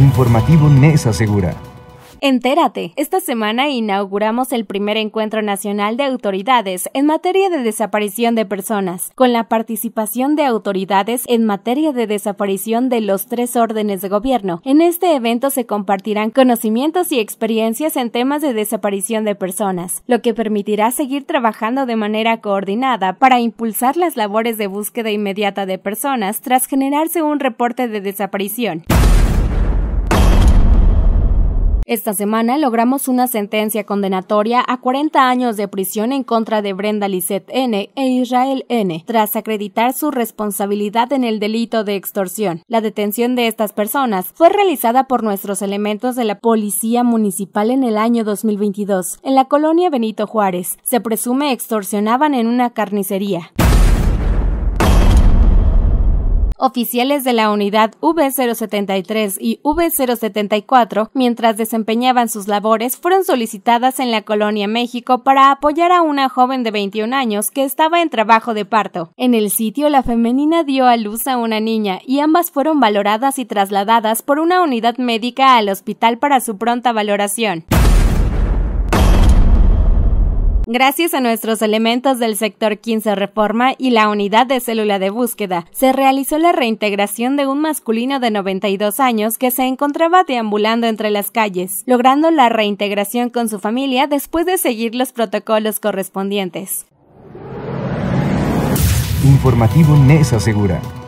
Informativo Nesa Segura. Entérate, esta semana inauguramos el primer encuentro nacional de autoridades en materia de desaparición de personas, con la participación de autoridades en materia de desaparición de los tres órdenes de gobierno. En este evento se compartirán conocimientos y experiencias en temas de desaparición de personas, lo que permitirá seguir trabajando de manera coordinada para impulsar las labores de búsqueda inmediata de personas tras generarse un reporte de desaparición. Esta semana logramos una sentencia condenatoria a 40 años de prisión en contra de Brenda Lisset N. e Israel N. tras acreditar su responsabilidad en el delito de extorsión. La detención de estas personas fue realizada por nuestros elementos de la Policía Municipal en el año 2022, en la colonia Benito Juárez. Se presume extorsionaban en una carnicería oficiales de la unidad V073 y V074, mientras desempeñaban sus labores, fueron solicitadas en la Colonia México para apoyar a una joven de 21 años que estaba en trabajo de parto. En el sitio, la femenina dio a luz a una niña y ambas fueron valoradas y trasladadas por una unidad médica al hospital para su pronta valoración. Gracias a nuestros elementos del sector 15 Reforma y la unidad de célula de búsqueda, se realizó la reintegración de un masculino de 92 años que se encontraba deambulando entre las calles, logrando la reintegración con su familia después de seguir los protocolos correspondientes. Informativo Segura.